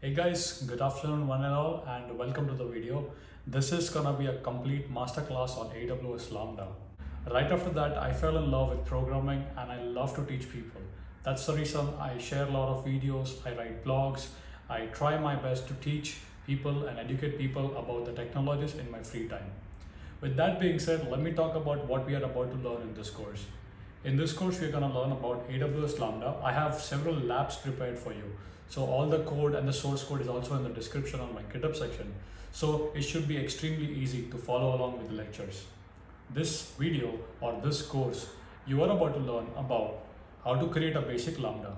Hey guys, good afternoon one and all and welcome to the video. This is gonna be a complete masterclass on AWS Lambda. Right after that, I fell in love with programming and I love to teach people. That's the reason I share a lot of videos, I write blogs, I try my best to teach people and educate people about the technologies in my free time. With that being said, let me talk about what we are about to learn in this course. In this course, we're gonna learn about AWS Lambda. I have several labs prepared for you. So all the code and the source code is also in the description on my GitHub section. So it should be extremely easy to follow along with the lectures. This video or this course, you are about to learn about how to create a basic Lambda.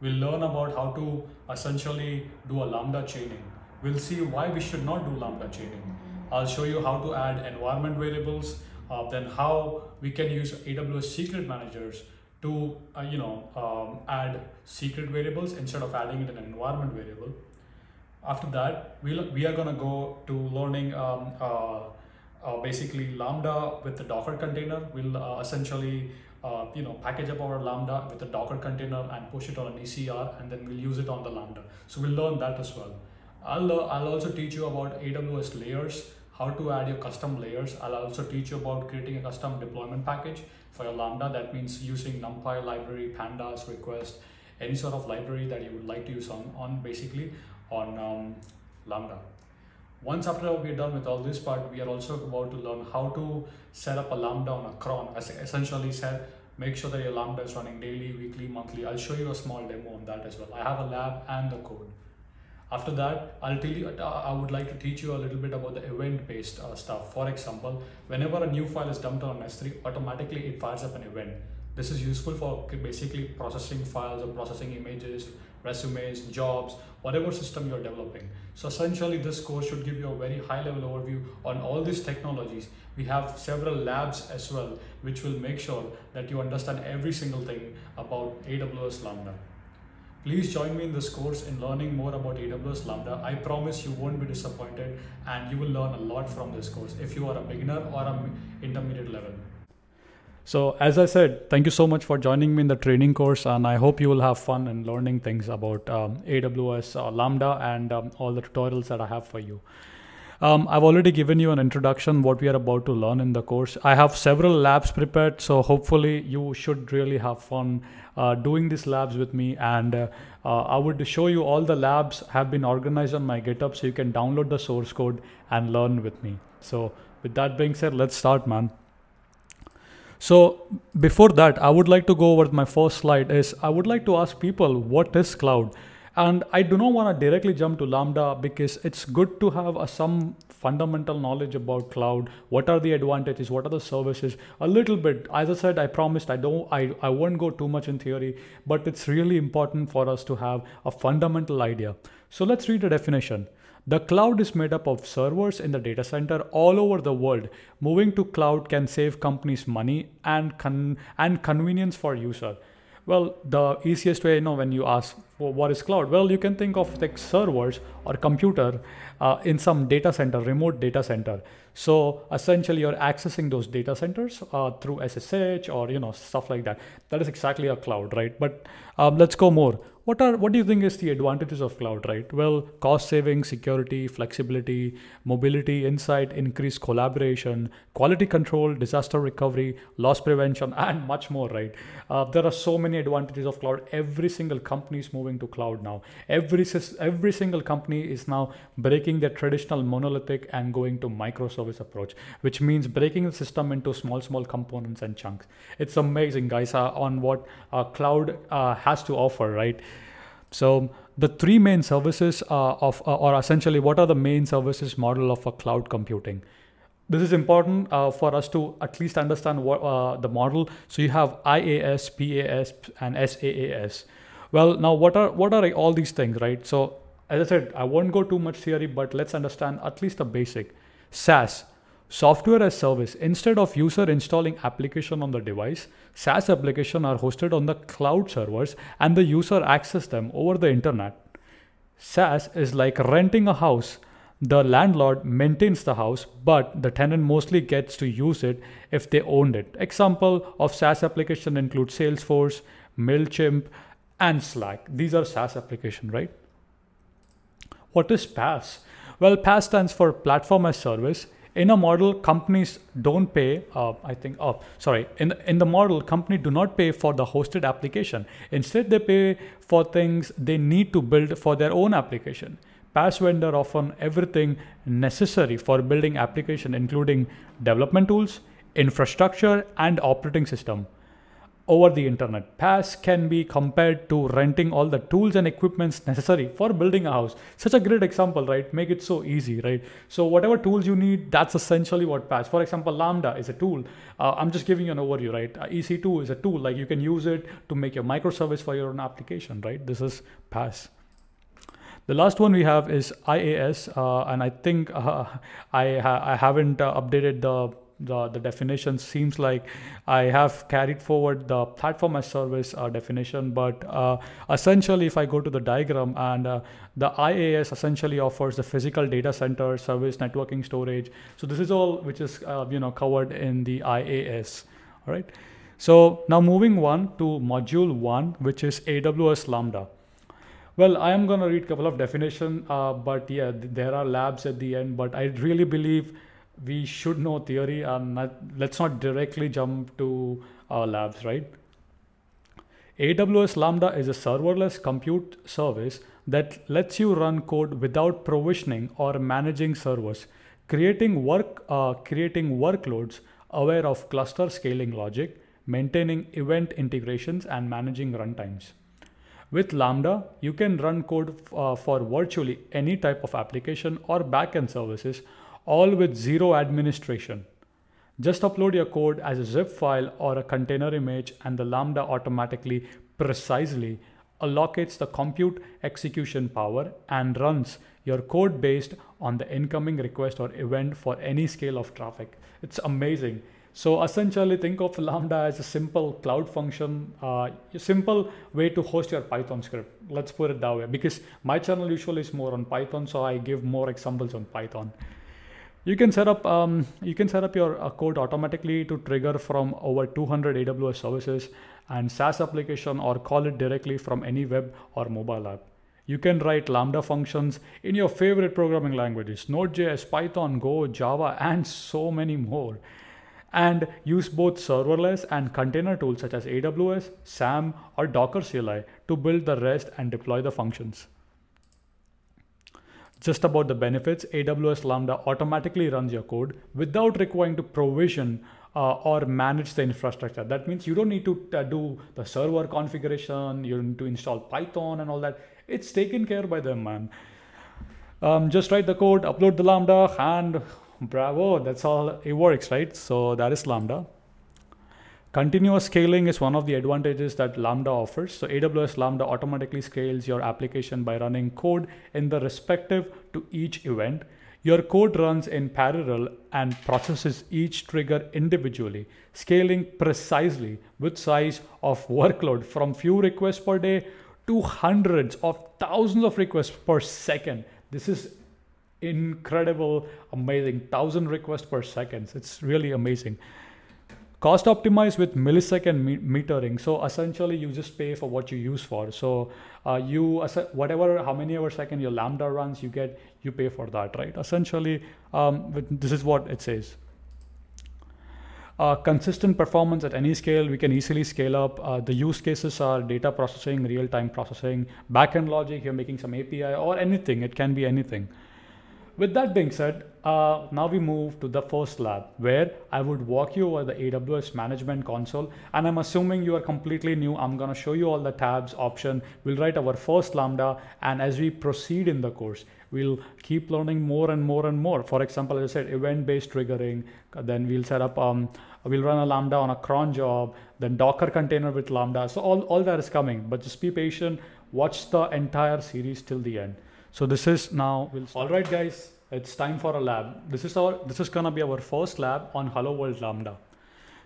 We'll learn about how to essentially do a Lambda chaining. We'll see why we should not do Lambda chaining. I'll show you how to add environment variables, uh, then how we can use AWS secret managers to uh, you know um, add secret variables instead of adding it in an environment variable. After that, we we are gonna go to learning um, uh, uh, basically Lambda with the Docker container. We'll uh, essentially uh, you know package up our Lambda with the Docker container and push it on an ECR, and then we'll use it on the Lambda. So we'll learn that as well. I'll uh, I'll also teach you about AWS layers how to add your custom layers. I'll also teach you about creating a custom deployment package for your Lambda, that means using NumPy library, pandas, request, any sort of library that you would like to use on, on basically on um, Lambda. Once after we're done with all this part, we are also about to learn how to set up a Lambda on a cron, As essentially said, make sure that your lambda is running daily weekly monthly i'll show you a small demo on that as well i have a lab and the code after that, I'll tell you, uh, I would like to teach you a little bit about the event-based uh, stuff. For example, whenever a new file is dumped on S3, automatically it fires up an event. This is useful for basically processing files or processing images, resumes, jobs, whatever system you're developing. So essentially this course should give you a very high level overview on all these technologies. We have several labs as well, which will make sure that you understand every single thing about AWS Lambda. Please join me in this course in learning more about AWS Lambda. I promise you won't be disappointed and you will learn a lot from this course if you are a beginner or an intermediate level. So as I said, thank you so much for joining me in the training course and I hope you will have fun in learning things about um, AWS uh, Lambda and um, all the tutorials that I have for you. Um, I've already given you an introduction what we are about to learn in the course. I have several labs prepared, so hopefully you should really have fun uh, doing these labs with me. And uh, uh, I would show you all the labs have been organized on my GitHub, so you can download the source code and learn with me. So with that being said, let's start, man. So before that, I would like to go over my first slide is I would like to ask people what is cloud? And I do not want to directly jump to Lambda because it's good to have a, uh, some fundamental knowledge about cloud. What are the advantages? What are the services? A little bit. As I said, I promised I don't I, I won't go too much in theory, but it's really important for us to have a fundamental idea. So let's read the definition. The cloud is made up of servers in the data center all over the world. Moving to cloud can save companies money and con- and convenience for user. Well, the easiest way, you know, when you ask well, what is cloud, well, you can think of like servers or computer uh, in some data center, remote data center. So essentially, you're accessing those data centers uh, through SSH or you know stuff like that. That is exactly a cloud, right? But um, let's go more what are what do you think is the advantages of cloud right well cost saving security flexibility mobility insight increased collaboration quality control disaster recovery loss prevention and much more right uh, there are so many advantages of cloud every single company is moving to cloud now every every single company is now breaking their traditional monolithic and going to microservice approach which means breaking the system into small small components and chunks it's amazing guys uh, on what uh, cloud uh, has to offer right so the three main services of, uh, or essentially what are the main services model of a cloud computing? This is important uh, for us to at least understand what uh, the model. So you have IAS, PAS, and SAAS. Well, now what are what are all these things, right? So as I said, I won't go too much theory, but let's understand at least the basic. SAS Software as service, instead of user installing application on the device, SaaS application are hosted on the cloud servers and the user access them over the internet. SaaS is like renting a house. The landlord maintains the house, but the tenant mostly gets to use it if they owned it. Example of SaaS application include Salesforce, Mailchimp, and Slack. These are SaaS application, right? What is PaaS? Well, PaaS stands for Platform as Service in a model, companies don't pay, uh, I think, oh, sorry, in, in the model, company do not pay for the hosted application. Instead, they pay for things they need to build for their own application. Pass vendor often everything necessary for building application, including development tools, infrastructure, and operating system over the internet. PaaS can be compared to renting all the tools and equipments necessary for building a house. Such a great example, right? Make it so easy, right? So whatever tools you need, that's essentially what PaaS. For example, Lambda is a tool. Uh, I'm just giving you an overview, right? Uh, EC2 is a tool, like you can use it to make your microservice for your own application, right? This is PaaS. The last one we have is IAS, uh, and I think uh, I, ha I haven't uh, updated the the, the definition seems like I have carried forward the platform as service uh, definition, but uh, essentially, if I go to the diagram and uh, the IAS essentially offers the physical data center, service, networking, storage. So this is all which is uh, you know covered in the IAS, All right. So now moving on to module one, which is AWS Lambda. Well, I am going to read a couple of definition, uh, but yeah, there are labs at the end, but I really believe we should know theory and not, let's not directly jump to our labs, right? AWS Lambda is a serverless compute service that lets you run code without provisioning or managing servers, creating work, uh, creating workloads aware of cluster scaling logic, maintaining event integrations, and managing runtimes. With Lambda, you can run code uh, for virtually any type of application or backend services all with zero administration. Just upload your code as a zip file or a container image and the Lambda automatically precisely allocates the compute execution power and runs your code based on the incoming request or event for any scale of traffic. It's amazing. So essentially think of Lambda as a simple cloud function, uh, simple way to host your Python script. Let's put it that way because my channel usually is more on Python. So I give more examples on Python you can set up um, you can set up your uh, code automatically to trigger from over 200 aws services and saas application or call it directly from any web or mobile app you can write lambda functions in your favorite programming languages node.js python go java and so many more and use both serverless and container tools such as aws sam or docker cli to build the rest and deploy the functions just about the benefits, AWS Lambda automatically runs your code without requiring to provision uh, or manage the infrastructure. That means you don't need to uh, do the server configuration, you don't need to install Python and all that. It's taken care by them, man. Um, just write the code, upload the Lambda, and bravo, that's all it works, right? So that is Lambda. Continuous scaling is one of the advantages that Lambda offers. So AWS Lambda automatically scales your application by running code in the respective to each event. Your code runs in parallel and processes each trigger individually, scaling precisely with size of workload from few requests per day to hundreds of thousands of requests per second. This is incredible, amazing, thousand requests per second. It's really amazing cost optimize with millisecond metering so essentially you just pay for what you use for so uh, you whatever how many ever second your lambda runs you get you pay for that right essentially um, this is what it says uh, consistent performance at any scale, we can easily scale up. Uh, the use cases are data processing, real-time processing, backend logic, you're making some API or anything. It can be anything. With that being said, uh, now we move to the first lab where I would walk you over the AWS management console and I'm assuming you are completely new. I'm gonna show you all the tabs option. We'll write our first Lambda and as we proceed in the course, we'll keep learning more and more and more. For example, as I said, event-based triggering, then we'll set up, um, we'll run a Lambda on a cron job, then Docker container with Lambda. So all, all that is coming, but just be patient, watch the entire series till the end. So this is now, we'll all right guys, it's time for a lab. This is our, this is gonna be our first lab on Hello World Lambda.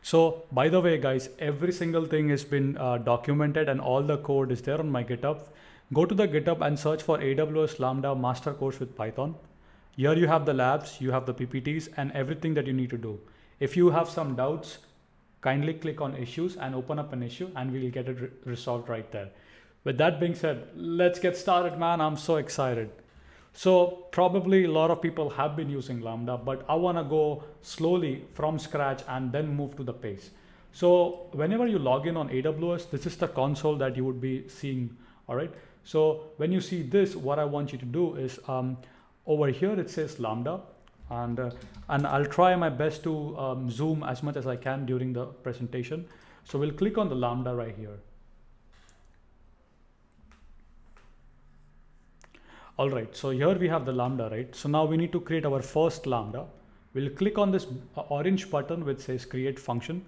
So by the way guys, every single thing has been uh, documented and all the code is there on my GitHub. Go to the GitHub and search for AWS Lambda master course with Python. Here you have the labs, you have the PPTs and everything that you need to do. If you have some doubts, kindly click on issues and open up an issue and we'll get it re resolved right there with that being said, let's get started, man. I'm so excited. So probably a lot of people have been using Lambda, but I wanna go slowly from scratch and then move to the pace. So whenever you log in on AWS, this is the console that you would be seeing, all right? So when you see this, what I want you to do is um, over here, it says Lambda, and, uh, and I'll try my best to um, zoom as much as I can during the presentation. So we'll click on the Lambda right here. All right, so here we have the lambda, right? So now we need to create our first lambda. We'll click on this uh, orange button which says create function.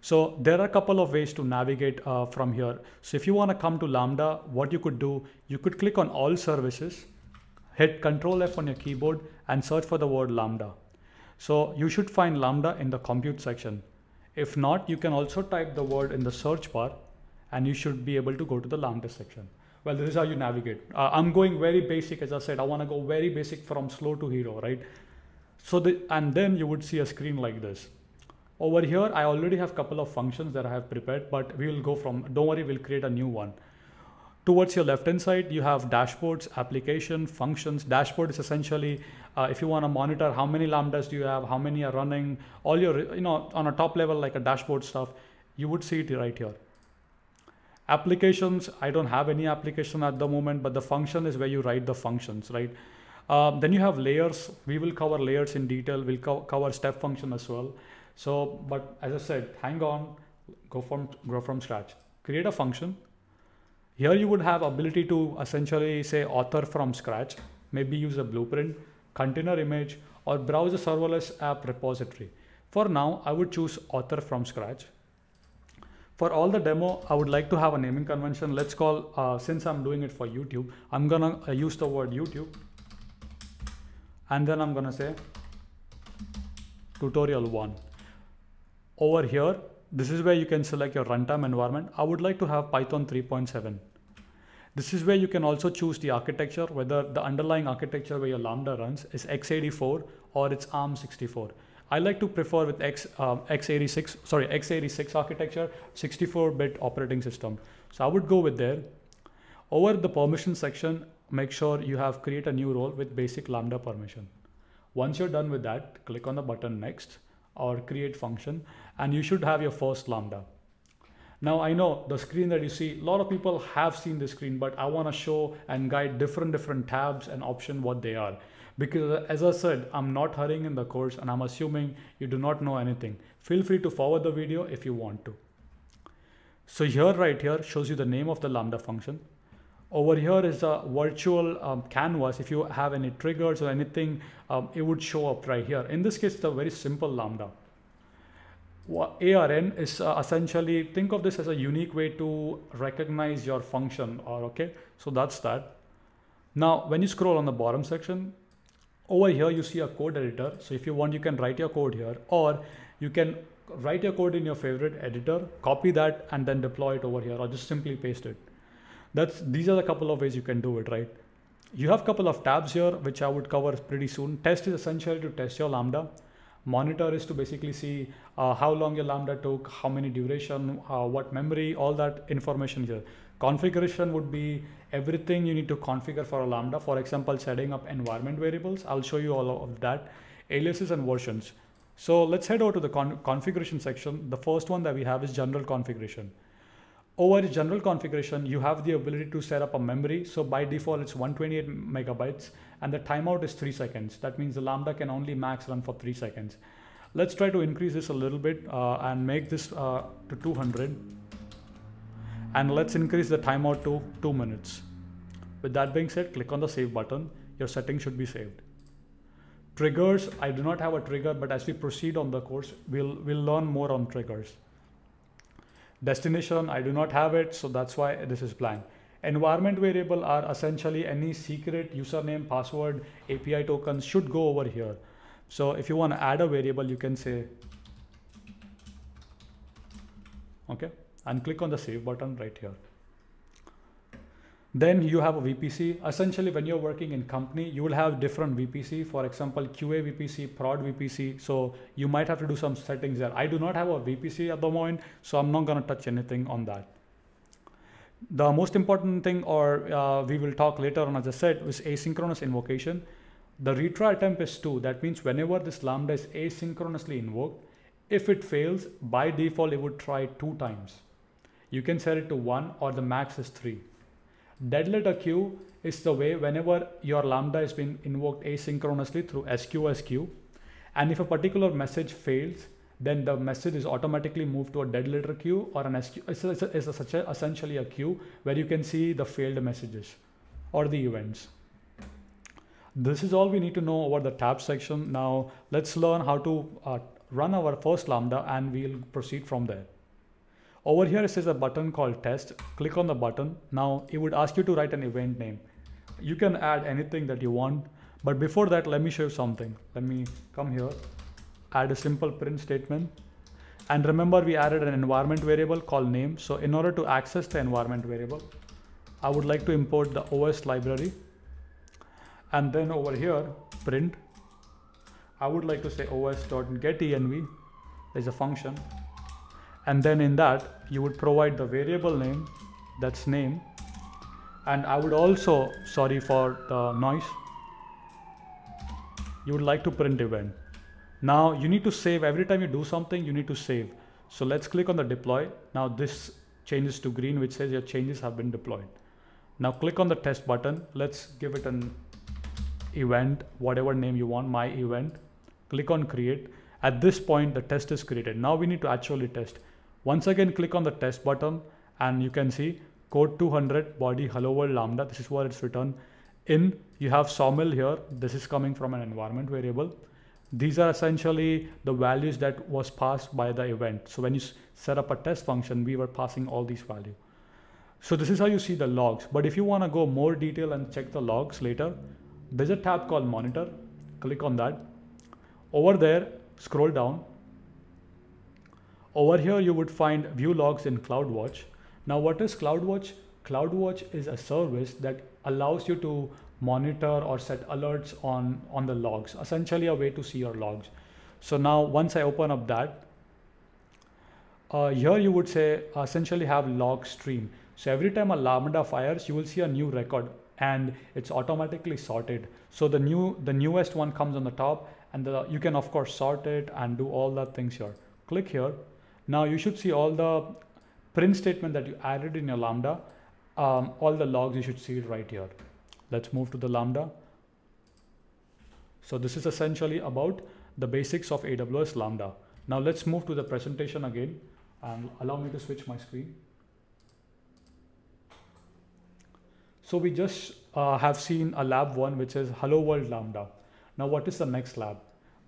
So there are a couple of ways to navigate uh, from here. So if you want to come to Lambda, what you could do, you could click on all services, hit Control F on your keyboard and search for the word Lambda. So you should find Lambda in the compute section. If not, you can also type the word in the search bar and you should be able to go to the Lambda section well this is how you navigate uh, i'm going very basic as i said i want to go very basic from slow to hero right so the and then you would see a screen like this over here i already have couple of functions that i have prepared but we will go from don't worry we'll create a new one towards your left hand side you have dashboards application functions dashboard is essentially uh, if you want to monitor how many lambdas do you have how many are running all your you know on a top level like a dashboard stuff you would see it right here applications i don't have any application at the moment but the function is where you write the functions right um, then you have layers we will cover layers in detail we'll co cover step function as well so but as i said hang on go from grow from scratch create a function here you would have ability to essentially say author from scratch maybe use a blueprint container image or browse a serverless app repository for now i would choose author from scratch for all the demo, I would like to have a naming convention. Let's call, uh, since I'm doing it for YouTube, I'm gonna uh, use the word YouTube. And then I'm gonna say tutorial one. Over here, this is where you can select your runtime environment. I would like to have Python 3.7. This is where you can also choose the architecture, whether the underlying architecture where your Lambda runs is x84 or it's ARM64. I like to prefer with X, um, x86, sorry, x86 architecture, 64-bit operating system. So I would go with there. Over the permission section, make sure you have create a new role with basic Lambda permission. Once you're done with that, click on the button next or create function and you should have your first Lambda. Now I know the screen that you see, a lot of people have seen this screen, but I wanna show and guide different, different tabs and option what they are because as I said, I'm not hurrying in the course and I'm assuming you do not know anything. Feel free to forward the video if you want to. So here right here shows you the name of the Lambda function. Over here is a virtual um, canvas. If you have any triggers or anything, um, it would show up right here. In this case, it's a very simple Lambda. ARN is uh, essentially, think of this as a unique way to recognize your function or okay. So that's that. Now, when you scroll on the bottom section, over here you see a code editor so if you want you can write your code here or you can write your code in your favorite editor copy that and then deploy it over here or just simply paste it that's these are the couple of ways you can do it right you have a couple of tabs here which i would cover pretty soon test is essential to test your lambda monitor is to basically see uh, how long your lambda took how many duration uh, what memory all that information here Configuration would be everything you need to configure for a Lambda. For example, setting up environment variables. I'll show you all of that. Aliases and versions. So let's head over to the con configuration section. The first one that we have is general configuration. Over general configuration, you have the ability to set up a memory. So by default, it's 128 megabytes and the timeout is three seconds. That means the Lambda can only max run for three seconds. Let's try to increase this a little bit uh, and make this uh, to 200 and let's increase the timeout to 2 minutes. With that being said, click on the save button. Your settings should be saved. Triggers, I do not have a trigger, but as we proceed on the course, we'll, we'll learn more on triggers. Destination, I do not have it, so that's why this is blank. Environment variable are essentially any secret username, password, API tokens should go over here. So if you want to add a variable, you can say, okay and click on the save button right here. Then you have a VPC. Essentially, when you're working in company, you will have different VPC. For example, QA VPC, prod VPC. So you might have to do some settings there. I do not have a VPC at the moment, so I'm not going to touch anything on that. The most important thing, or uh, we will talk later on, as I said, is asynchronous invocation. The retry attempt is two. That means whenever this lambda is asynchronously invoked, if it fails, by default, it would try two times you can set it to 1 or the max is 3. Dead letter queue is the way whenever your lambda is being invoked asynchronously through SQSQ and if a particular message fails then the message is automatically moved to a dead letter queue or an SQ it's, a, it's a, such a, essentially a queue where you can see the failed messages or the events. This is all we need to know about the tab section. Now let's learn how to uh, run our first lambda and we'll proceed from there. Over here it says a button called test. Click on the button. Now it would ask you to write an event name. You can add anything that you want. But before that, let me show you something. Let me come here, add a simple print statement. And remember we added an environment variable called name. So in order to access the environment variable, I would like to import the OS library. And then over here, print. I would like to say os.getenv. There's a function and then in that you would provide the variable name that's name and I would also sorry for the noise you would like to print event now you need to save every time you do something you need to save so let's click on the deploy now this changes to green which says your changes have been deployed now click on the test button let's give it an event whatever name you want my event click on create at this point the test is created now we need to actually test once again, click on the test button and you can see code 200 body hello world lambda. This is what it's written in. You have sawmill here. This is coming from an environment variable. These are essentially the values that was passed by the event. So when you set up a test function, we were passing all these values. So this is how you see the logs. But if you want to go more detail and check the logs later, there's a tab called monitor. Click on that. Over there, scroll down over here, you would find view logs in CloudWatch. Now, what is CloudWatch? CloudWatch is a service that allows you to monitor or set alerts on, on the logs, essentially a way to see your logs. So now once I open up that, uh, here you would say essentially have log stream. So every time a Lambda fires, you will see a new record and it's automatically sorted. So the new the newest one comes on the top and the, you can of course sort it and do all that things here. Click here now you should see all the print statement that you added in your Lambda, um, all the logs, you should see right here. Let's move to the Lambda. So this is essentially about the basics of AWS Lambda. Now let's move to the presentation again and allow me to switch my screen. So we just uh, have seen a lab one, which is Hello World Lambda. Now what is the next lab?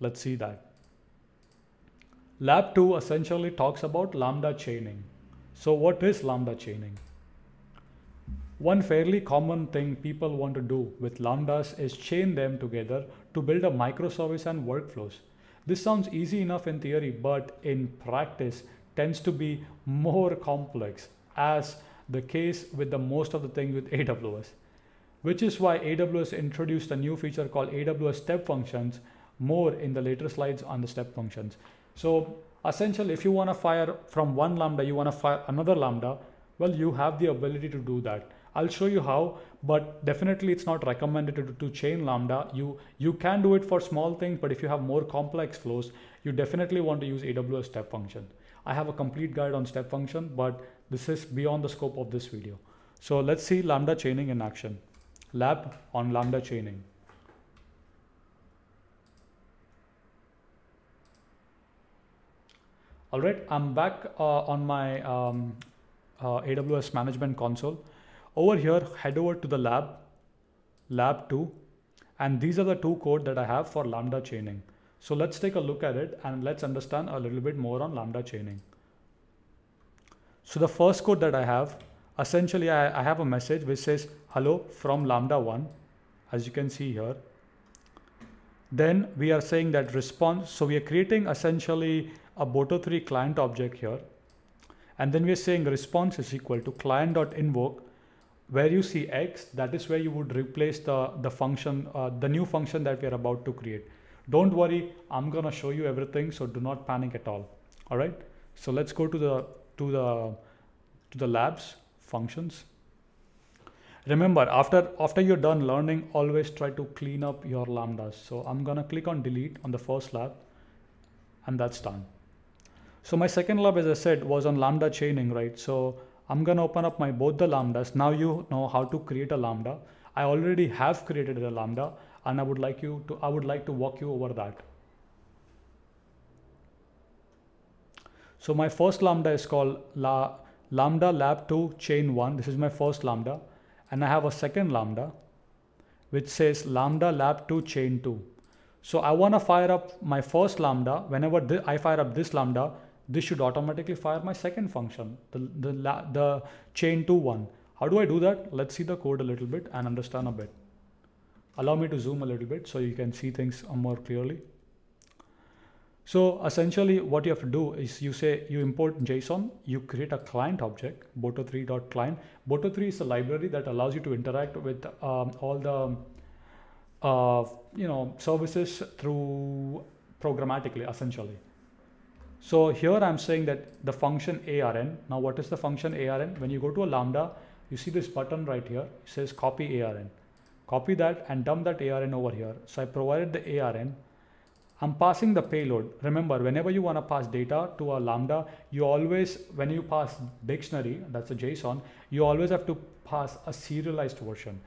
Let's see that. Lab 2 essentially talks about lambda chaining. So what is lambda chaining? One fairly common thing people want to do with lambdas is chain them together to build a microservice and workflows. This sounds easy enough in theory, but in practice tends to be more complex as the case with the most of the things with AWS, which is why AWS introduced a new feature called AWS step functions more in the later slides on the step functions. So essentially, if you want to fire from one lambda, you want to fire another lambda, well, you have the ability to do that. I'll show you how, but definitely it's not recommended to, to chain lambda. You, you can do it for small things, but if you have more complex flows, you definitely want to use AWS step function. I have a complete guide on step function, but this is beyond the scope of this video. So let's see lambda chaining in action. Lab on lambda chaining. All right, I'm back uh, on my um, uh, AWS management console. Over here, head over to the lab, lab two, and these are the two code that I have for Lambda chaining. So let's take a look at it and let's understand a little bit more on Lambda chaining. So the first code that I have, essentially I, I have a message which says hello from Lambda one, as you can see here then we are saying that response. So we are creating essentially a Boto3 client object here. And then we're saying response is equal to client.invoke where you see X, that is where you would replace the, the function, uh, the new function that we are about to create. Don't worry, I'm gonna show you everything. So do not panic at all. All right. So let's go to the, to the, to the labs functions. Remember, after, after you're done learning, always try to clean up your lambdas. So I'm gonna click on delete on the first lab and that's done. So my second lab, as I said, was on lambda chaining, right? So I'm gonna open up my both the lambdas. Now you know how to create a lambda. I already have created a lambda and I would like you to, I would like to walk you over that. So my first lambda is called la, lambda lab2 chain1. This is my first lambda and I have a second lambda which says lambda lab2 chain2. So I want to fire up my first lambda. Whenever I fire up this lambda, this should automatically fire my second function, the, the, the chain2 one. How do I do that? Let's see the code a little bit and understand a bit. Allow me to zoom a little bit so you can see things more clearly. So essentially what you have to do is you say you import JSON, you create a client object, boto3.client. Boto3 is a library that allows you to interact with um, all the uh, you know services through programmatically essentially. So here I'm saying that the function ARN, now what is the function ARN? When you go to a Lambda, you see this button right here, it says copy ARN. Copy that and dump that ARN over here. So I provided the ARN I'm passing the payload. Remember, whenever you want to pass data to a Lambda, you always, when you pass dictionary, that's a JSON, you always have to pass a serialized version.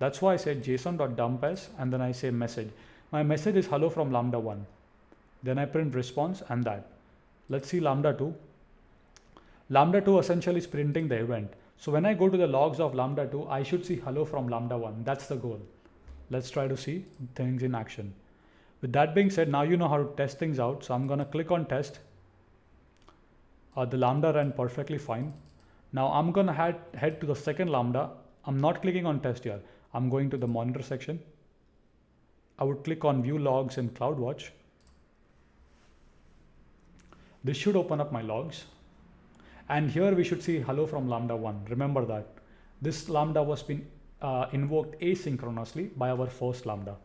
That's why I JSON.dump json.dumps and then I say message. My message is hello from Lambda 1. Then I print response and that. Let's see Lambda 2. Lambda 2 essentially is printing the event. So when I go to the logs of Lambda 2, I should see hello from Lambda 1. That's the goal. Let's try to see things in action. With that being said, now you know how to test things out. So I'm going to click on test. Uh, the lambda ran perfectly fine. Now I'm going to head, head to the second lambda. I'm not clicking on test here. I'm going to the monitor section. I would click on view logs in CloudWatch. This should open up my logs. And here we should see hello from lambda 1. Remember that. This lambda was been uh, invoked asynchronously by our first lambda.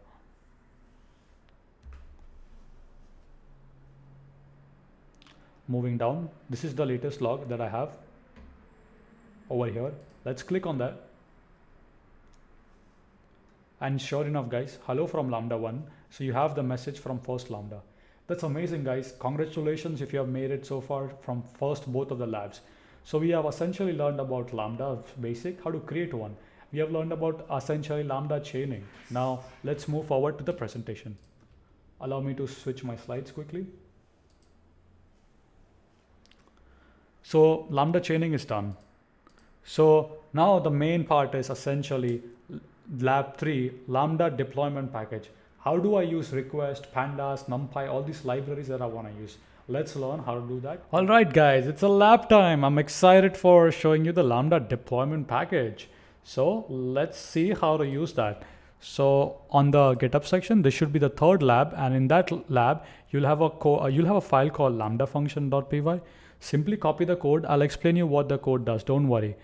moving down this is the latest log that I have over here let's click on that and sure enough guys hello from lambda 1 so you have the message from first lambda that's amazing guys congratulations if you have made it so far from first both of the labs so we have essentially learned about lambda basic how to create one we have learned about essentially lambda chaining now let's move forward to the presentation allow me to switch my slides quickly So lambda chaining is done. So now the main part is essentially lab 3 lambda deployment package. How do I use request, pandas, numpy, all these libraries that I want to use? Let's learn how to do that. All right, guys, it's a lab time. I'm excited for showing you the lambda deployment package. So let's see how to use that. So on the GitHub section, this should be the third lab. And in that lab, you'll have a, uh, you'll have a file called lambda function.py. Simply copy the code. I'll explain you what the code does. Don't worry.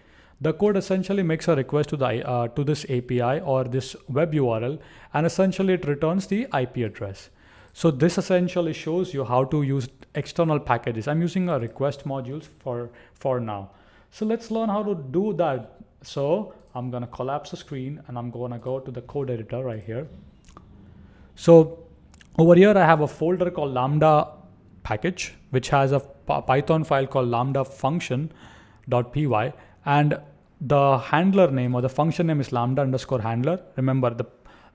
The code essentially makes a request to the uh, to this API or this web URL, and essentially it returns the IP address. So this essentially shows you how to use external packages. I'm using a request modules for for now. So let's learn how to do that. So I'm gonna collapse the screen and I'm gonna go to the code editor right here. So over here I have a folder called lambda package, which has a Python file called lambda function.py and the handler name or the function name is lambda underscore handler. Remember the,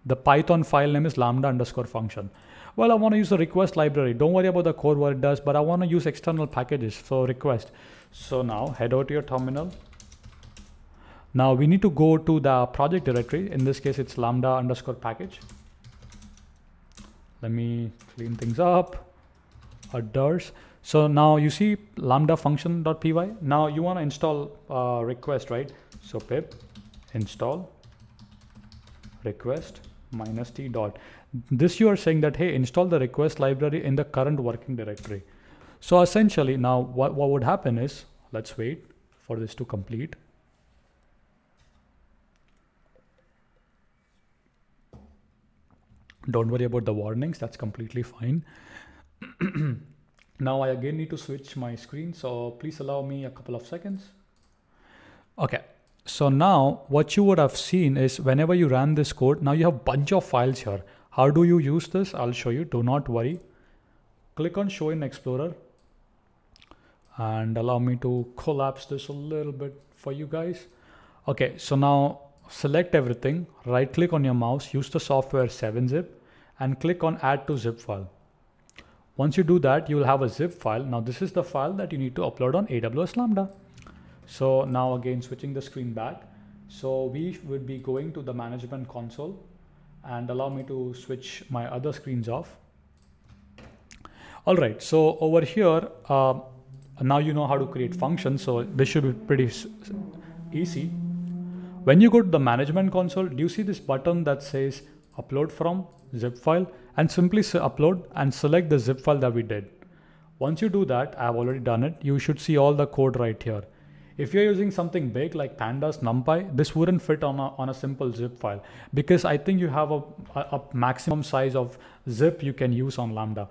the Python file name is lambda underscore function. Well, I want to use the request library. Don't worry about the core what it does, but I want to use external packages. So request. So now head over to your terminal. Now we need to go to the project directory. In this case, it's lambda underscore package. Let me clean things up a dars. So now you see lambda function dot py. Now you want to install uh, request, right? So pip install request minus t dot. This you are saying that, hey, install the request library in the current working directory. So essentially now what, what would happen is, let's wait for this to complete. Don't worry about the warnings. That's completely fine. now I again need to switch my screen. So please allow me a couple of seconds. Okay. So now what you would have seen is whenever you ran this code, now you have bunch of files here. How do you use this? I'll show you. Do not worry. Click on show in Explorer and allow me to collapse this a little bit for you guys. Okay. So now select everything, right click on your mouse, use the software 7-zip and click on add to zip file. Once you do that, you will have a zip file. Now this is the file that you need to upload on AWS Lambda. So now again, switching the screen back. So we would be going to the management console and allow me to switch my other screens off. All right, so over here, uh, now you know how to create functions. So this should be pretty easy. When you go to the management console, do you see this button that says upload from zip file? and simply upload and select the zip file that we did. Once you do that, I've already done it, you should see all the code right here. If you're using something big like pandas, numpy, this wouldn't fit on a, on a simple zip file because I think you have a, a maximum size of zip you can use on Lambda.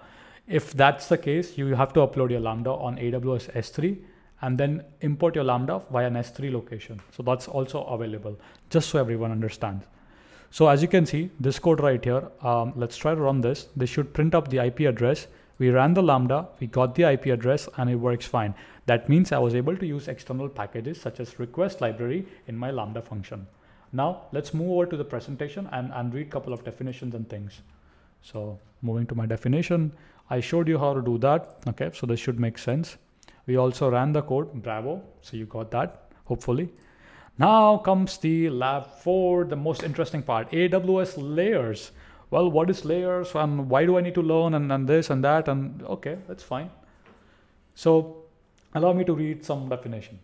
If that's the case, you have to upload your Lambda on AWS S3 and then import your Lambda via an S3 location. So that's also available, just so everyone understands. So as you can see, this code right here, um, let's try to run this. This should print up the IP address. We ran the Lambda, we got the IP address and it works fine. That means I was able to use external packages such as request library in my Lambda function. Now let's move over to the presentation and, and read couple of definitions and things. So moving to my definition, I showed you how to do that. Okay, so this should make sense. We also ran the code, bravo. So you got that, hopefully. Now comes the lab four, the most interesting part, AWS layers. Well, what is layers and um, why do I need to learn and, and this and that and okay, that's fine. So allow me to read some definition.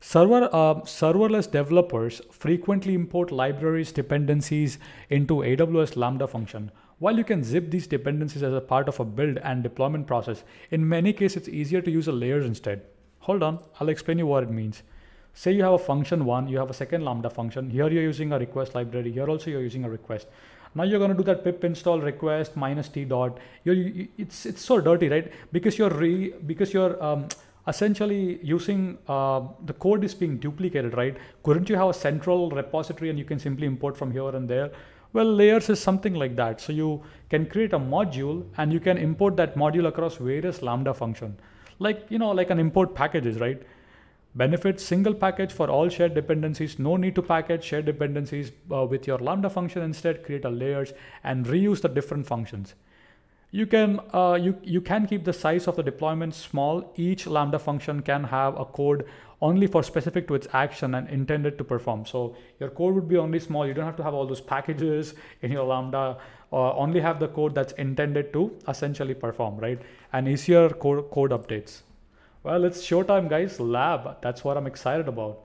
Server, uh, serverless developers frequently import libraries dependencies into AWS Lambda function. While you can zip these dependencies as a part of a build and deployment process, in many cases it's easier to use a layers instead. Hold on, I'll explain you what it means say you have a function one, you have a second lambda function. Here you're using a request library. Here also you're using a request. Now you're going to do that pip install request minus t dot. You're, it's it's so dirty, right? Because you're re, because you're um, essentially using uh, the code is being duplicated, right? Couldn't you have a central repository and you can simply import from here and there? Well, layers is something like that. So you can create a module and you can import that module across various Lambda function, like, you know, like an import packages, right? Benefits, single package for all shared dependencies. No need to package shared dependencies uh, with your Lambda function. Instead, create a layers and reuse the different functions. You can, uh, you, you can keep the size of the deployment small. Each Lambda function can have a code only for specific to its action and intended to perform. So your code would be only small. You don't have to have all those packages in your Lambda. Uh, only have the code that's intended to essentially perform, right? And easier code, code updates. Well, it's showtime, guys. Lab. That's what I'm excited about.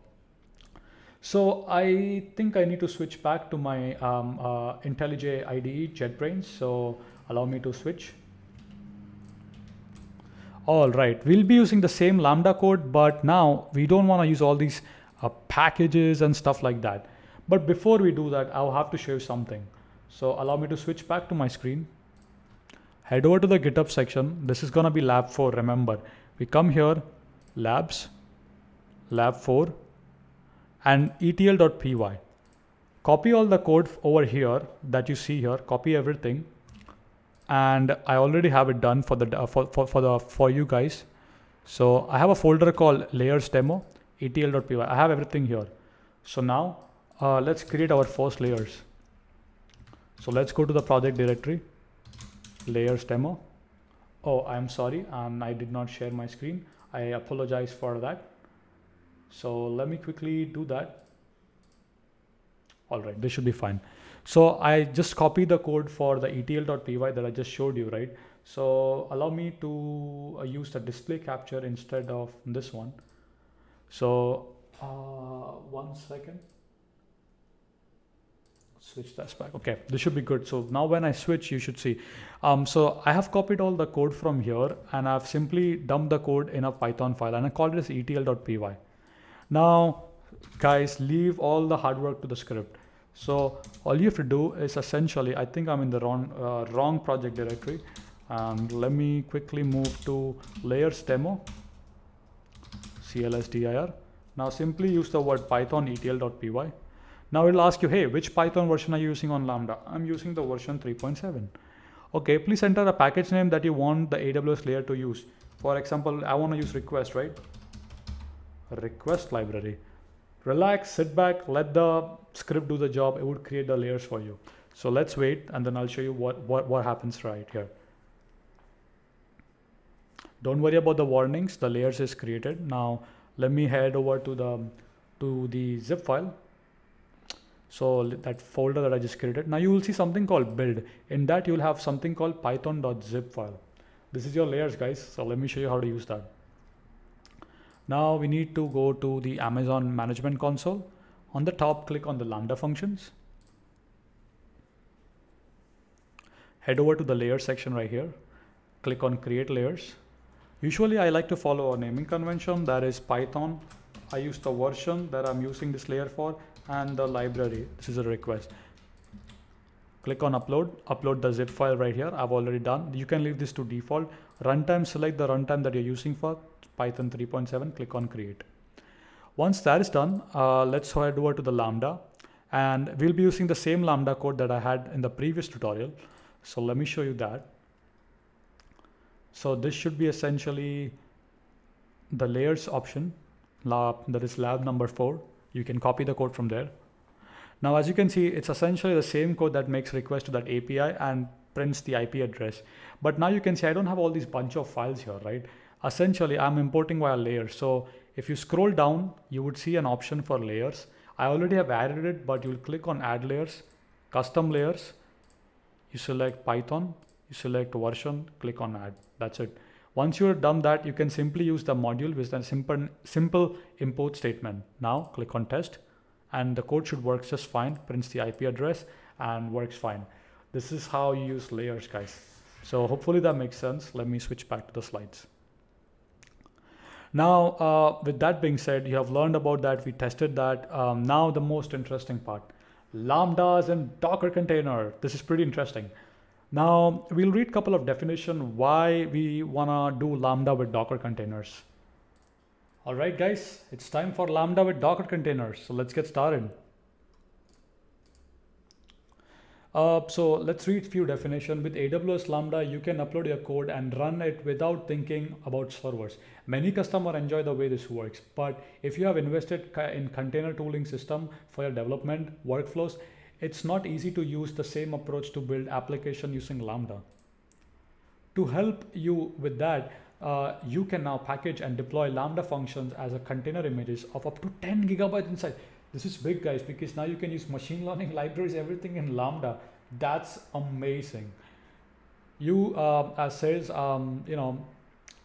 So I think I need to switch back to my um, uh, IntelliJ IDE JetBrains. So allow me to switch. All right, we'll be using the same Lambda code, but now we don't want to use all these uh, packages and stuff like that. But before we do that, I'll have to show you something. So allow me to switch back to my screen. Head over to the GitHub section. This is going to be lab 4, remember we come here labs lab4 and etl.py copy all the code over here that you see here copy everything and i already have it done for the uh, for, for, for the for you guys so i have a folder called layers demo etl.py i have everything here so now uh, let's create our first layers so let's go to the project directory layers demo oh I'm sorry and I did not share my screen I apologize for that so let me quickly do that all right this should be fine so I just copy the code for the etl.py that I just showed you right so allow me to uh, use the display capture instead of this one so uh, one second switch this back okay this should be good so now when I switch you should see um, so I have copied all the code from here and I've simply dumped the code in a python file and I called it as etl.py now guys leave all the hard work to the script so all you have to do is essentially I think I'm in the wrong uh, wrong project directory and let me quickly move to layers demo clsdir now simply use the word python etl.py now it'll ask you, hey, which Python version are you using on Lambda? I'm using the version 3.7. Okay, please enter a package name that you want the AWS layer to use. For example, I want to use request, right? Request library. Relax, sit back, let the script do the job. It would create the layers for you. So let's wait and then I'll show you what, what, what happens right here. Don't worry about the warnings, the layers is created. Now let me head over to the to the zip file so that folder that I just created. Now you will see something called build. In that you'll have something called python.zip file. This is your layers guys. So let me show you how to use that. Now we need to go to the Amazon management console. On the top, click on the Lambda functions. Head over to the layer section right here. Click on create layers. Usually I like to follow a naming convention that is Python. I use the version that I'm using this layer for and the library. This is a request. Click on upload, upload the zip file right here. I've already done. You can leave this to default. Runtime, select the runtime that you're using for Python 3.7. Click on create. Once that is done, uh, let's head over to the Lambda and we'll be using the same Lambda code that I had in the previous tutorial. So let me show you that. So this should be essentially the layers option lab that is lab number four you can copy the code from there. Now, as you can see, it's essentially the same code that makes request to that API and prints the IP address. But now you can see I don't have all these bunch of files here, right? Essentially, I'm importing via layer. So if you scroll down, you would see an option for layers. I already have added it, but you'll click on add layers, custom layers. You select Python, you select version, click on add. That's it. Once you're done that, you can simply use the module with a simple, simple import statement. Now click on test and the code should work just fine, prints the IP address and works fine. This is how you use layers guys. So hopefully that makes sense. Let me switch back to the slides. Now, uh, with that being said, you have learned about that. We tested that. Um, now the most interesting part, Lambdas and Docker container. This is pretty interesting. Now we'll read couple of definition why we wanna do Lambda with Docker containers. All right, guys, it's time for Lambda with Docker containers. So let's get started. Uh, so let's read few definition. With AWS Lambda, you can upload your code and run it without thinking about servers. Many customer enjoy the way this works, but if you have invested in container tooling system for your development workflows, it's not easy to use the same approach to build application using Lambda. To help you with that, uh, you can now package and deploy Lambda functions as a container images of up to 10 gigabytes inside. This is big guys, because now you can use machine learning libraries, everything in Lambda. That's amazing. You uh, as sales, um, you know,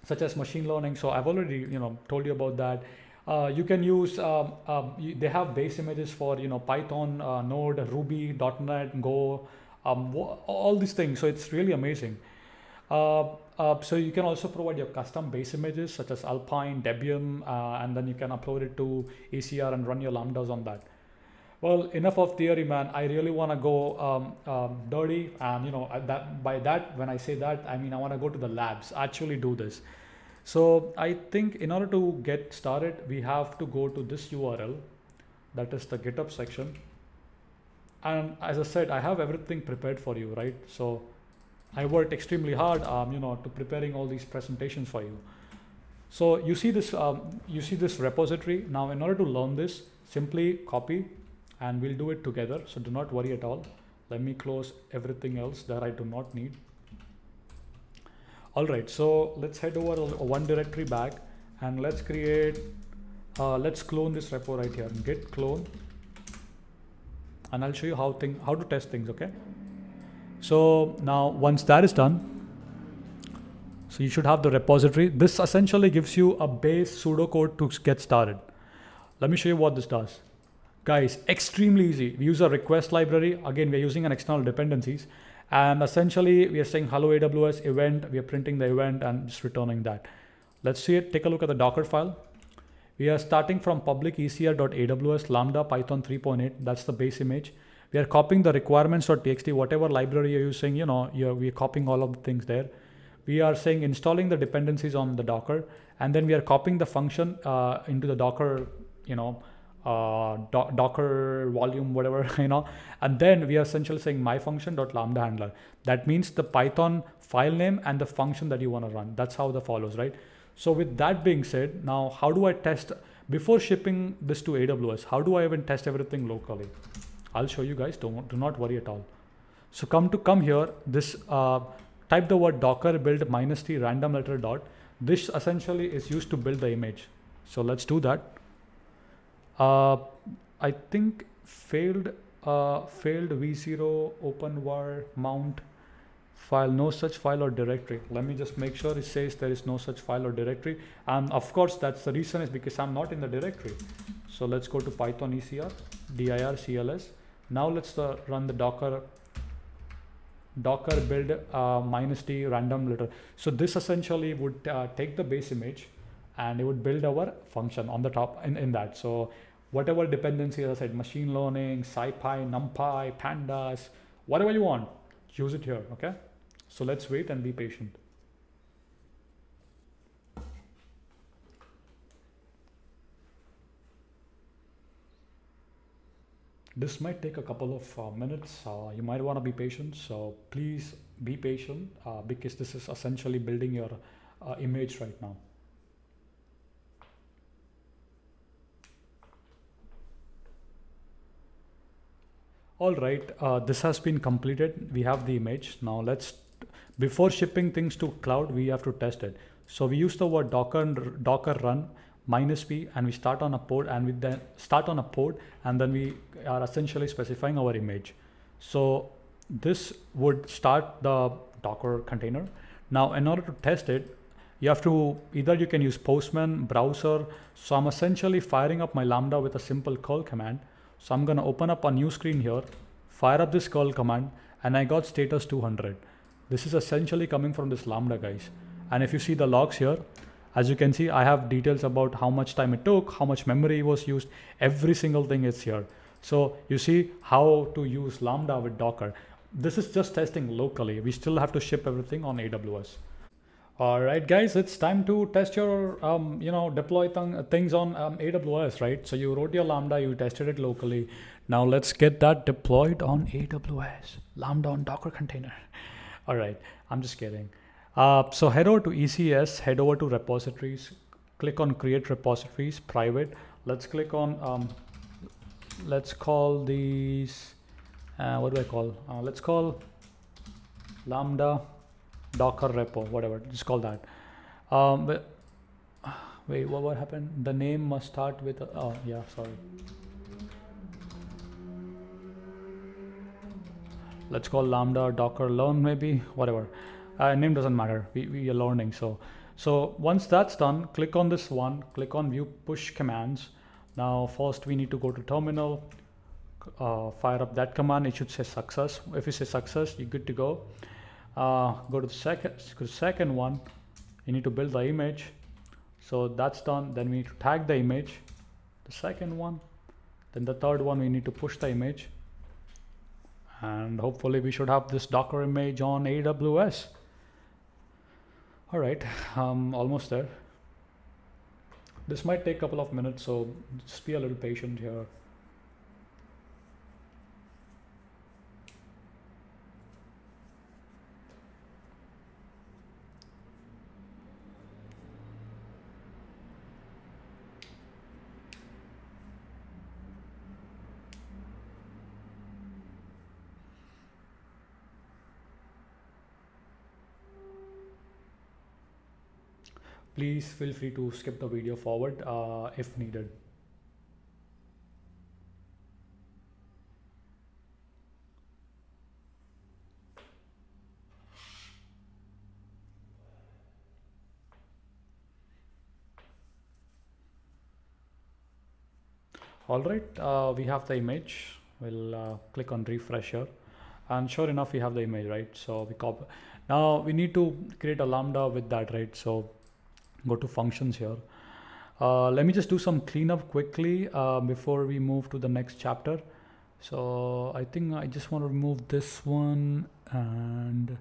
such as machine learning. So I've already, you know, told you about that uh, you can use, um, um you, they have base images for, you know, Python, uh, Node, Ruby, .NET, Go, um, all these things. So it's really amazing. Uh, uh, so you can also provide your custom base images such as Alpine, Debian, uh, and then you can upload it to ECR and run your Lambdas on that. Well, enough of theory, man. I really want to go um, um, dirty. And, you know, that, by that, when I say that, I mean, I want to go to the labs, actually do this. So I think in order to get started, we have to go to this URL, that is the GitHub section. And as I said, I have everything prepared for you, right? So I worked extremely hard, um, you know, to preparing all these presentations for you. So you see this, um, you see this repository. Now, in order to learn this, simply copy and we'll do it together. So do not worry at all. Let me close everything else that I do not need all right so let's head over one directory back and let's create uh, let's clone this repo right here git clone and I'll show you how thing how to test things okay so now once that is done so you should have the repository this essentially gives you a base pseudocode to get started let me show you what this does guys extremely easy we use a request library again we're using an external dependencies and essentially we are saying hello AWS event, we are printing the event and just returning that. Let's see it, take a look at the Docker file. We are starting from public ecr.aws lambda python 3.8, that's the base image. We are copying the requirements.txt, whatever library you're using, you know, we are copying all of the things there. We are saying installing the dependencies on the Docker, and then we are copying the function uh, into the Docker, you know, uh, do- docker volume whatever you know and then we are essentially saying my function dot lambda handler that means the python file name and the function that you want to run that's how the follows right so with that being said now how do i test before shipping this to aws how do i even test everything locally i'll show you guys don't do not worry at all so come to come here this uh, type the word docker build minus t random letter dot this essentially is used to build the image so let's do that uh, I think failed uh, failed v0 open war mount file no such file or directory let me just make sure it says there is no such file or directory and of course that's the reason is because i'm not in the directory so let's go to python ecr dir cls now let's uh, run the docker docker build uh, minus d random letter so this essentially would uh, take the base image and it would build our function on the top in, in that so whatever dependencies I said, machine learning, SciPy, NumPy, Pandas, whatever you want, use it here, okay? So let's wait and be patient. This might take a couple of uh, minutes. Uh, you might want to be patient. So please be patient uh, because this is essentially building your uh, image right now. all right uh, this has been completed we have the image now let's before shipping things to cloud we have to test it so we use the word docker docker run minus p and we start on a port and we then start on a port and then we are essentially specifying our image so this would start the docker container now in order to test it you have to either you can use postman browser so i'm essentially firing up my lambda with a simple curl command so I'm gonna open up a new screen here, fire up this curl command and I got status 200. This is essentially coming from this Lambda guys. And if you see the logs here, as you can see, I have details about how much time it took, how much memory was used, every single thing is here. So you see how to use Lambda with Docker. This is just testing locally. We still have to ship everything on AWS. All right, guys, it's time to test your, um, you know, deploy th uh, things on um, AWS, right? So you wrote your Lambda, you tested it locally. Now let's get that deployed on AWS, Lambda on Docker container. All right, I'm just kidding. Uh, so head over to ECS, head over to repositories, click on create repositories, private. Let's click on, um, let's call these, uh, what do I call? Uh, let's call Lambda Docker repo, whatever, just call that. Um, wait, wait, what, what happened? The name must start with, a, uh, oh yeah, sorry. Let's call Lambda Docker learn maybe, whatever. Uh, name doesn't matter, we, we are learning. So, so once that's done, click on this one, click on view push commands. Now, first we need to go to terminal, uh, fire up that command. It should say success. If you say success, you're good to go uh, go to the second second one you need to build the image so that's done then we need to tag the image the second one then the third one we need to push the image and hopefully we should have this docker image on aws all right um almost there this might take a couple of minutes so just be a little patient here please feel free to skip the video forward uh, if needed. all right uh, we have the image we'll uh, click on refresher and sure enough we have the image right so we copy now we need to create a lambda with that right so go to functions here uh, let me just do some cleanup quickly uh, before we move to the next chapter so I think I just want to remove this one and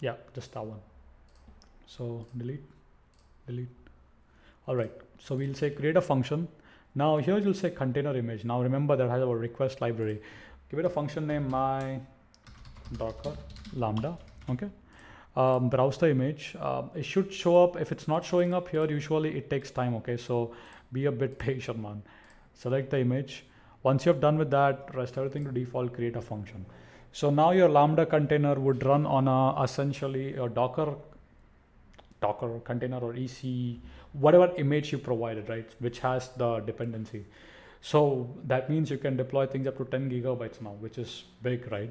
yeah just that one so delete delete all right so we'll say create a function now here you'll say container image now remember that has our request library give it a function name my docker lambda okay um, browse the image uh, it should show up if it's not showing up here usually it takes time okay so be a bit patient man select the image once you have done with that rest everything to default create a function so now your lambda container would run on a essentially a docker docker container or ec whatever image you provided right which has the dependency so that means you can deploy things up to 10 gigabytes now which is big right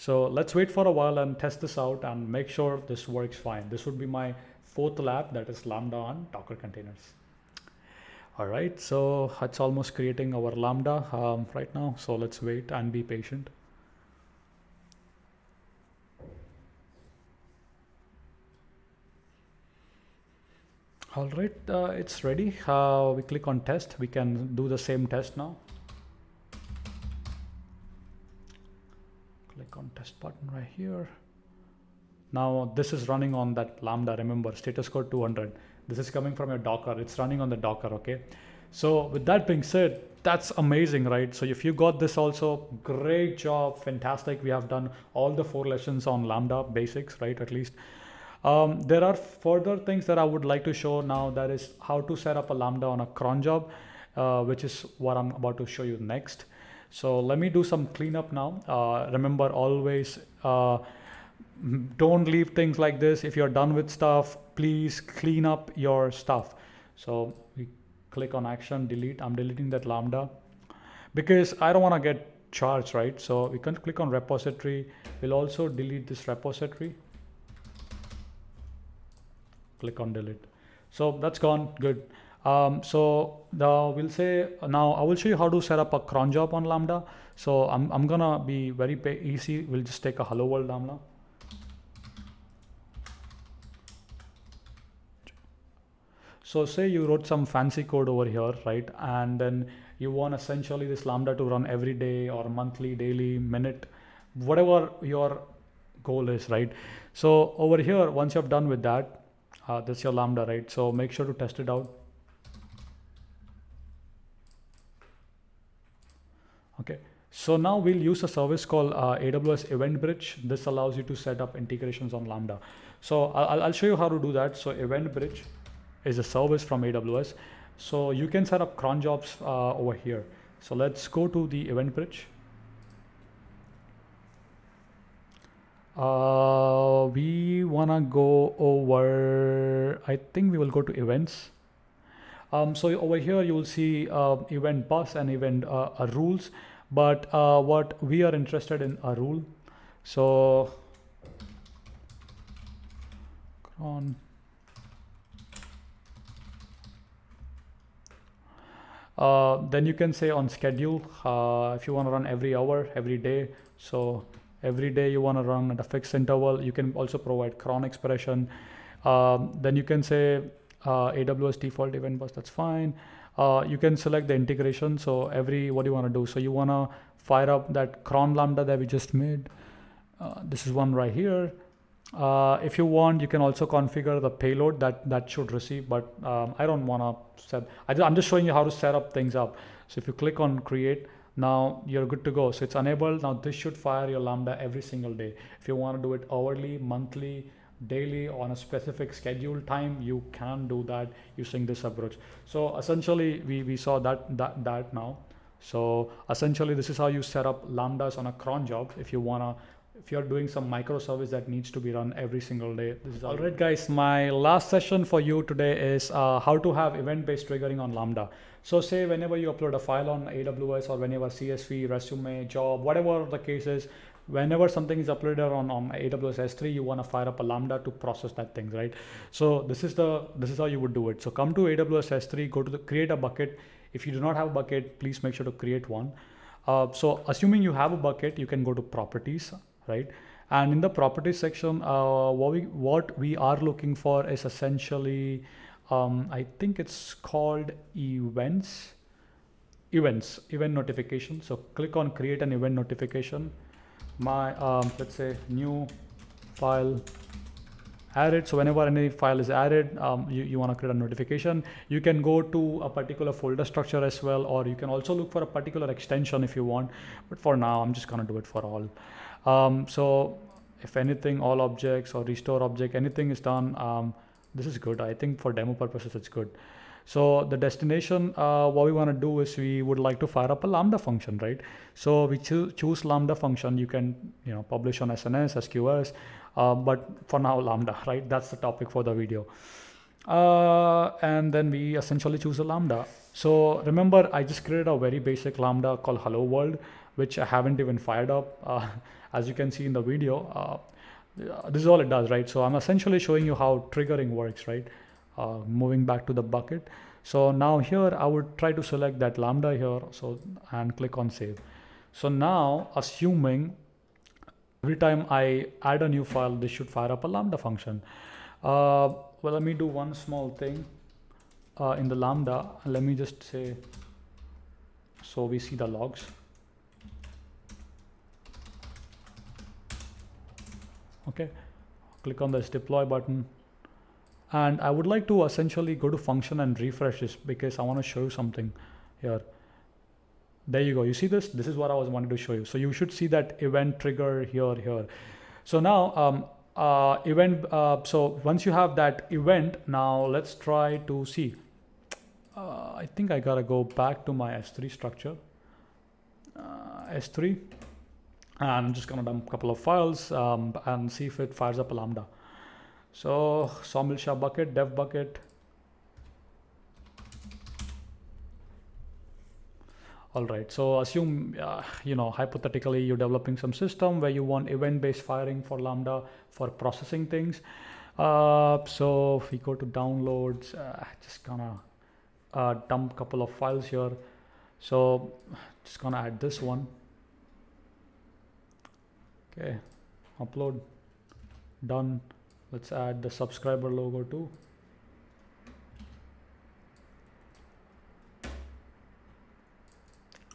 so let's wait for a while and test this out and make sure this works fine. This would be my fourth lab that is Lambda on Docker containers. All right, so it's almost creating our Lambda um, right now. So let's wait and be patient. All right, uh, it's ready. Uh, we click on test. We can do the same test now. contest button right here. Now this is running on that Lambda, remember status code 200. This is coming from your Docker, it's running on the Docker, okay? So with that being said, that's amazing, right? So if you got this also, great job, fantastic. We have done all the four lessons on Lambda basics, right? At least. Um, there are further things that I would like to show now. That is how to set up a Lambda on a cron job, uh, which is what I'm about to show you next. So let me do some cleanup now. Uh, remember always uh, don't leave things like this. If you're done with stuff, please clean up your stuff. So we click on action, delete. I'm deleting that Lambda because I don't want to get charged, right? So we can click on repository. We'll also delete this repository. Click on delete. So that's gone, good. Um, so the, we'll say now I will show you how to set up a cron job on Lambda. So I'm, I'm gonna be very easy. We'll just take a hello world Lambda. So say you wrote some fancy code over here, right? And then you want essentially this Lambda to run every day or monthly, daily, minute, whatever your goal is, right? So over here, once you have done with that, uh, that's your Lambda, right? So make sure to test it out So now we'll use a service called uh, AWS Event Bridge. This allows you to set up integrations on Lambda. So I'll, I'll show you how to do that. So Event Bridge is a service from AWS. So you can set up cron jobs uh, over here. So let's go to the Event Bridge. Uh, we wanna go over, I think we will go to events. Um, so over here you will see uh, event bus and event uh, uh, rules but uh, what we are interested in a rule so cron uh, then you can say on schedule uh, if you want to run every hour every day so every day you want to run at a fixed interval you can also provide cron expression um, then you can say uh, AWS default event bus, that's fine. Uh, you can select the integration. So every, what do you want to do? So you want to fire up that cron lambda that we just made. Uh, this is one right here. Uh, if you want, you can also configure the payload that that should receive, but um, I don't want to set, I, am just showing you how to set up things up. So if you click on create, now you're good to go. So it's enabled. Now this should fire your lambda every single day. If you want to do it hourly, monthly, daily on a specific schedule time you can do that using this approach so essentially we, we saw that that that now so essentially this is how you set up lambdas on a cron job if you want to if you're doing some microservice that needs to be run every single day this is all right guys my last session for you today is uh, how to have event-based triggering on lambda so say whenever you upload a file on aws or whenever csv resume job whatever the case is whenever something is uploaded on, on aws s3 you want to fire up a lambda to process that thing right so this is the this is how you would do it so come to aws s3 go to the create a bucket if you do not have a bucket please make sure to create one uh, so assuming you have a bucket you can go to properties right and in the properties section uh, what we what we are looking for is essentially um, i think it's called events events event notification so click on create an event notification my um, let's say new file added so whenever any file is added um, you, you want to create a notification you can go to a particular folder structure as well or you can also look for a particular extension if you want but for now i'm just going to do it for all um, so if anything all objects or restore object anything is done um, this is good i think for demo purposes it's good so the destination, uh, what we want to do is we would like to fire up a Lambda function, right? So we cho choose Lambda function. You can, you know, publish on SNS, SQS, uh, but for now Lambda, right? That's the topic for the video. Uh, and then we essentially choose a Lambda. So remember, I just created a very basic Lambda called Hello World, which I haven't even fired up. Uh, as you can see in the video, uh, this is all it does, right? So I'm essentially showing you how triggering works, right? Uh, moving back to the bucket so now here I would try to select that lambda here so and click on save so now assuming every time I add a new file this should fire up a lambda function uh, well let me do one small thing uh, in the lambda let me just say so we see the logs okay click on this deploy button and I would like to essentially go to function and refresh this because I want to show you something here there you go you see this this is what I was wanting to show you so you should see that event trigger here here so now um, uh, event uh, so once you have that event now let's try to see uh, I think I gotta go back to my S3 structure uh, S3 and I'm just gonna dump a couple of files um, and see if it fires up a lambda so Somilsha bucket, dev bucket. All right, so assume, uh, you know, hypothetically you're developing some system where you want event-based firing for Lambda for processing things. Uh, so if we go to downloads, uh, just gonna uh, dump couple of files here. So just gonna add this one. Okay, upload, done let's add the subscriber logo too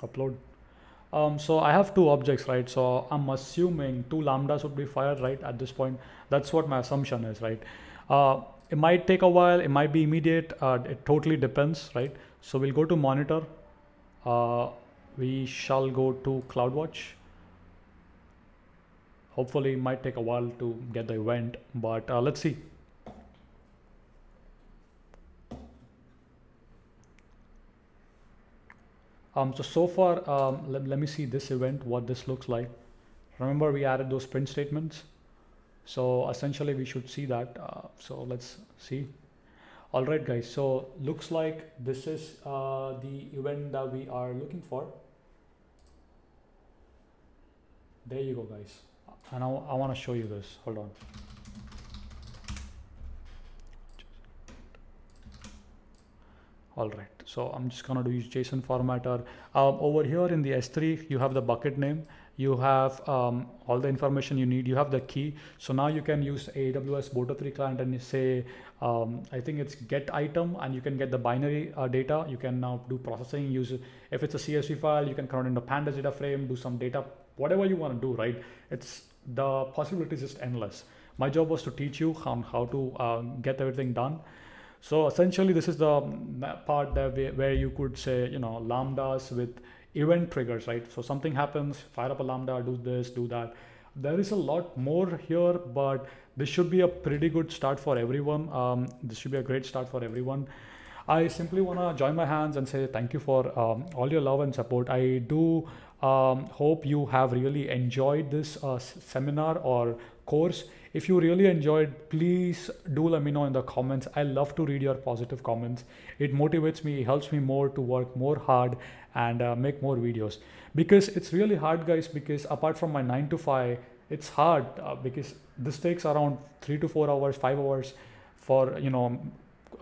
upload um, so I have two objects right so I'm assuming two lambdas would be fired right at this point that's what my assumption is right uh, it might take a while it might be immediate uh, it totally depends right so we'll go to monitor uh, we shall go to CloudWatch hopefully it might take a while to get the event but uh, let's see um, so so far um, let, let me see this event what this looks like remember we added those print statements so essentially we should see that uh, so let's see all right guys so looks like this is uh, the event that we are looking for there you go guys and I, I want to show you this hold on all right so i'm just going to use json formatter um, over here in the s3 you have the bucket name you have um, all the information you need you have the key so now you can use aws boto 3 client and say um, i think it's get item and you can get the binary uh, data you can now do processing use if it's a csv file you can convert into pandas data frame do some data whatever you want to do right it's the possibilities is endless my job was to teach you on how to uh, get everything done so essentially this is the um, part that we, where you could say you know lambdas with event triggers right so something happens fire up a lambda do this do that there is a lot more here but this should be a pretty good start for everyone um, this should be a great start for everyone i simply want to join my hands and say thank you for um, all your love and support i do um, hope you have really enjoyed this uh, seminar or course. If you really enjoyed, please do let me know in the comments. I love to read your positive comments. It motivates me, helps me more to work more hard and uh, make more videos. Because it's really hard, guys, because apart from my 9 to 5, it's hard uh, because this takes around 3 to 4 hours, 5 hours for, you know,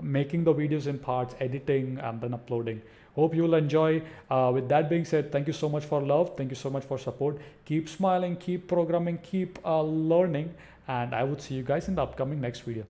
making the videos in parts, editing, and then uploading. Hope you'll enjoy. Uh, with that being said, thank you so much for love. Thank you so much for support. Keep smiling, keep programming, keep uh, learning. And I would see you guys in the upcoming next video.